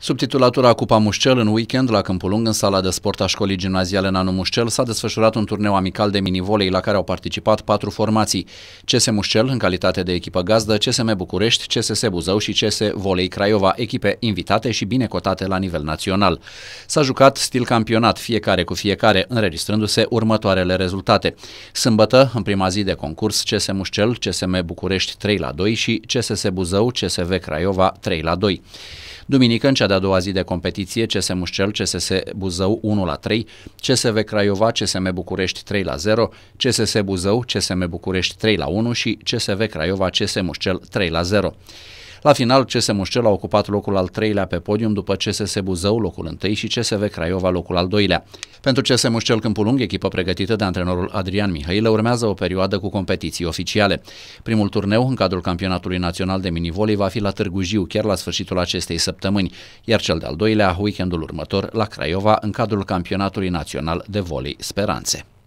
Subtitulatura Cupa Mușcel în weekend la Câmpul Lung, în sala de sport a școlii gimnaziale Nanu Mușcel, s-a desfășurat un turneu amical de minivolei la care au participat patru formații. CS Mușcel, în calitate de echipă gazdă, CSM București, CSS Buzău și CS Volei Craiova, echipe invitate și bine cotate la nivel național. S-a jucat stil campionat, fiecare cu fiecare, înregistrându-se următoarele rezultate. Sâmbătă, în prima zi de concurs, CS Mușcel, CSM București 3 la 2 și CSS Buzău, CSV Craiova 3 la 2. Duminică, în cea de-a doua zi de competiție, CS Mușcel, CSS Buzău 1 la 3, CSV Craiova, CSM București 3 la 0, CSS Buzău, CSM București 3 la 1 și CSV Craiova, CS Mușcel 3 la 0. La final, CSM Mușcel a ocupat locul al treilea pe podium după CSS Buzău, locul întâi și CSV Craiova, locul al doilea. Pentru CSM Mușcel Câmpul Lung, echipă pregătită de antrenorul Adrian Mihailă, urmează o perioadă cu competiții oficiale. Primul turneu în cadrul campionatului național de minivolei va fi la Târgu Jiu, chiar la sfârșitul acestei săptămâni, iar cel de-al doilea, weekendul următor, la Craiova, în cadrul campionatului național de volei Speranțe.